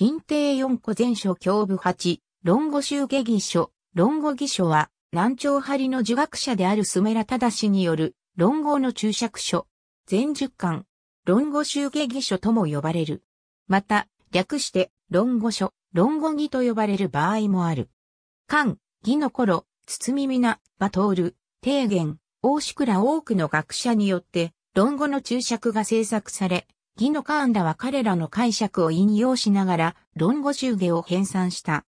近帝四個全書教部八、論語集下義書、論語義書は、南朝張の儒学者であるスメラ正氏による、論語の注釈書、全十巻、論語集下義書とも呼ばれる。また、略して、論語書、論語義と呼ばれる場合もある。漢、義の頃、包み皆、バトール、提言、王子ら多くの学者によって、論語の注釈が制作され、ギノ・カーンらは彼らの解釈を引用しながら、論語集下を編纂した。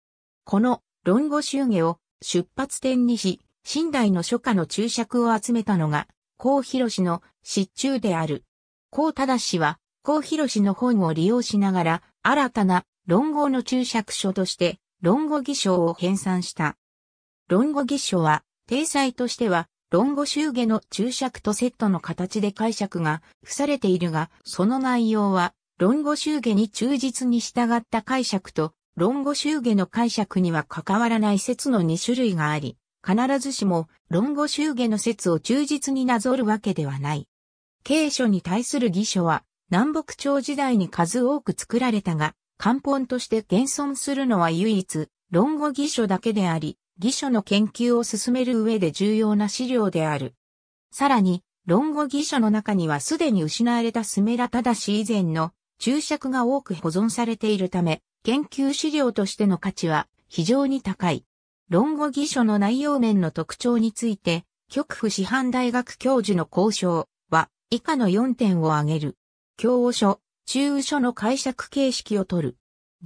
この論語集下を出発点にし、新代の書家の注釈を集めたのが、高博の失中である。高忠氏は、高博の本を利用しながら、新たな論語の注釈書として、論語義書を編纂した。論語義書は、体裁としては、論語集下の注釈とセットの形で解釈が付されているが、その内容は、論語集下に忠実に従った解釈と、論語集下の解釈には関わらない説の2種類があり、必ずしも論語集下の説を忠実になぞるわけではない。経書に対する義書は、南北朝時代に数多く作られたが、漢本として現存するのは唯一、論語義書だけであり、義書の研究を進める上で重要な資料である。さらに、論語義書の中にはすでに失われたスメラただし以前の注釈が多く保存されているため、研究資料としての価値は非常に高い。論語義書の内容面の特徴について、極府師範大学教授の交渉は以下の4点を挙げる。教書、中右書の解釈形式を取る。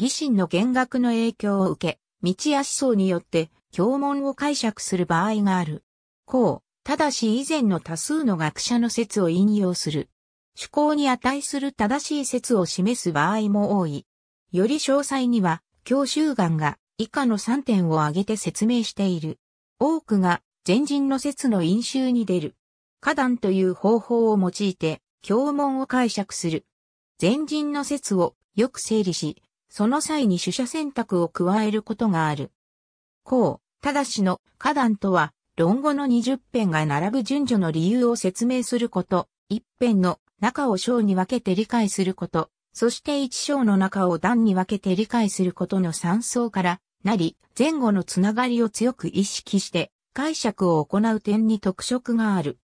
義心の見学の影響を受け、道思想によって教文を解釈する場合がある。こう、ただし以前の多数の学者の説を引用する。趣向に値する正しい説を示す場合も多い。より詳細には、教習眼が以下の3点を挙げて説明している。多くが前人の説の因習に出る。下段という方法を用いて、教文を解釈する。前人の説をよく整理し、その際に取捨選択を加えることがある。こう、ただしの下段とは、論語の20編が並ぶ順序の理由を説明すること、1編の中を章に分けて理解すること、そして1章の中を段に分けて理解することの3層からなり、前後のつながりを強く意識して解釈を行う点に特色がある。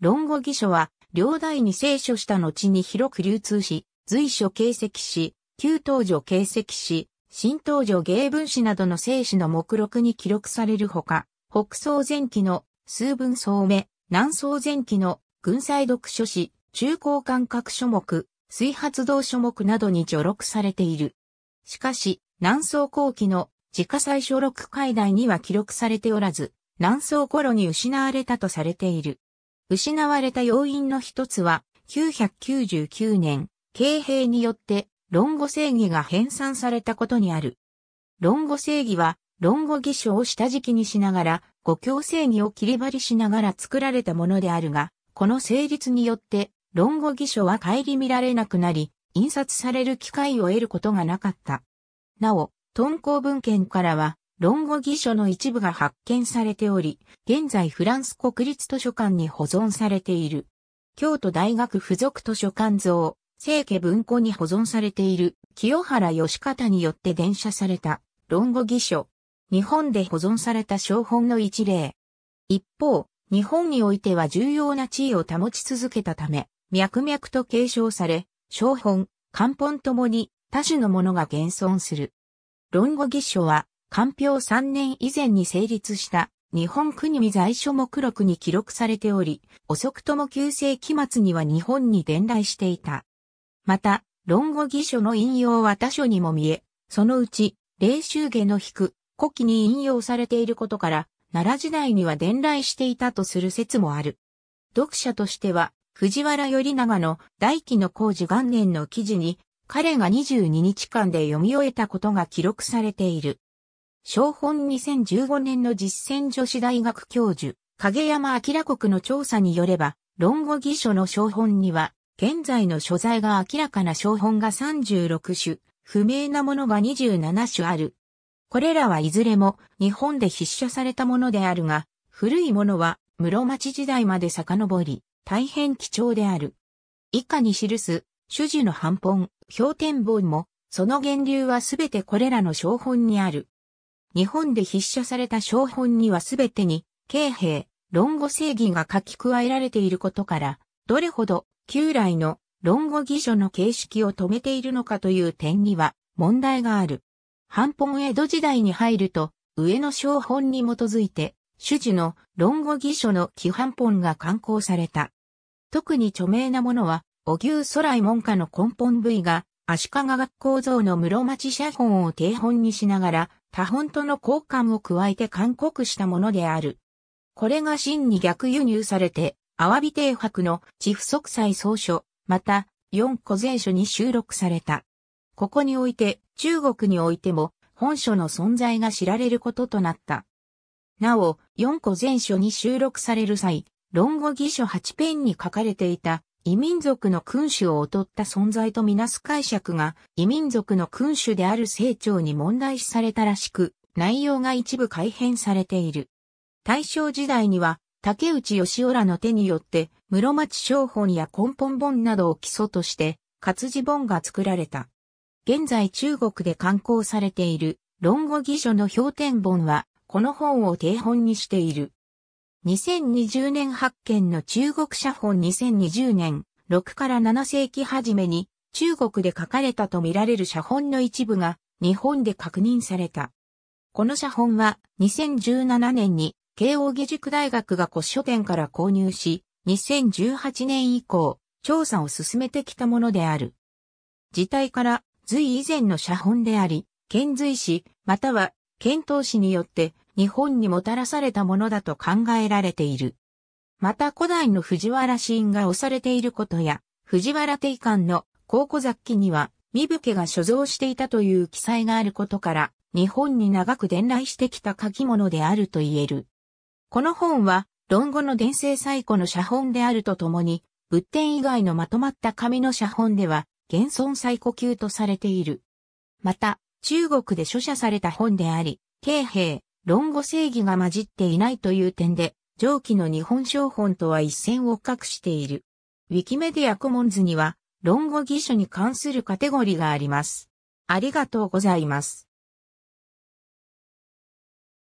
論語義書は、両代に聖書した後に広く流通し、随所形跡し、旧登場形跡し、新登場芸文史などの生史の目録に記録されるほか、北宋前期の数文総目、南宋前期の軍祭読書史、中高感覚書目、水発動書目などに助録されている。しかし、南宋後期の自家祭書録解題には記録されておらず、南宋頃に失われたとされている。失われた要因の一つは、999年、慶平によって論語正義が編纂されたことにある。論語正義は、論語義書を下敷きにしながら、五教正義を切り張りしながら作られたものであるが、この成立によって、論語義書は顧みられなくなり、印刷される機会を得ることがなかった。なお、敦煌文献からは、論語義書の一部が発見されており、現在フランス国立図書館に保存されている。京都大学附属図書館像、清家文庫に保存されている清原義方によって伝写された論語義書。日本で保存された小本の一例。一方、日本においては重要な地位を保ち続けたため、脈々と継承され、小本、漢本ともに多種のものが現存する。論語義書は、官票3年以前に成立した日本国民在所目録に記録されており、遅くとも9世紀末には日本に伝来していた。また、論語義書の引用は他書にも見え、そのうち、霊衆下の引く、古記に引用されていることから、奈良時代には伝来していたとする説もある。読者としては、藤原頼長の大紀の工事元年の記事に、彼が22日間で読み終えたことが記録されている。小本2015年の実践女子大学教授、影山明国の調査によれば、論語義書の小本には、現在の所在が明らかな商本が36種、不明なものが27種ある。これらはいずれも日本で筆写されたものであるが、古いものは室町時代まで遡り、大変貴重である。以下に記す、主樹の版本、氷点本も、その源流はすべてこれらの商本にある。日本で筆写された商本にはすべてに、経兵、論語正義が書き加えられていることから、どれほど旧来の論語義書の形式を止めているのかという点には問題がある。半本江戸時代に入ると、上の小本に基づいて、主事の論語義書の規範本が刊行された。特に著名なものは、お牛空井門下の根本部位が、足利学校像の室町写本を定本にしながら、他本との交換を加えて勧告したものである。これが真に逆輸入されて、アワビ定伯の地不足祭総書、また、四古税書に収録された。ここにおいて、中国においても、本書の存在が知られることとなった。なお、四古全書に収録される際、論語義書8ペンに書かれていた、異民族の君主を劣った存在とみなす解釈が、異民族の君主である成長に問題視されたらしく、内容が一部改変されている。大正時代には、竹内義雄らの手によって、室町商本や根本本などを基礎として、活字本が作られた。現在中国で刊行されている、論語義書の評点本は、この本を定本にしている。2020年発見の中国写本2020年6から7世紀初めに中国で書かれたとみられる写本の一部が日本で確認された。この写本は2017年に慶應義塾大学が古書店から購入し、2018年以降、調査を進めてきたものである。事態から隋以前の写本であり、遣隋使、または遣唐使によって日本にもたらされたものだと考えられている。また古代の藤原死因が押されていることや、藤原定官の考古雑記には、身武家が所蔵していたという記載があることから、日本に長く伝来してきた書き物であると言える。この本は、論語の伝世最古の写本であるとともに、仏典以外のまとまった紙の写本では、現存最古級とされている。また、中国で書写された本であり、慶平、論語正義が混じっていないという点で、上記の日本小本とは一線を画している。ウィキメディアコモンズには、論語義書に関するカテゴリーがあります。ありがとうございます。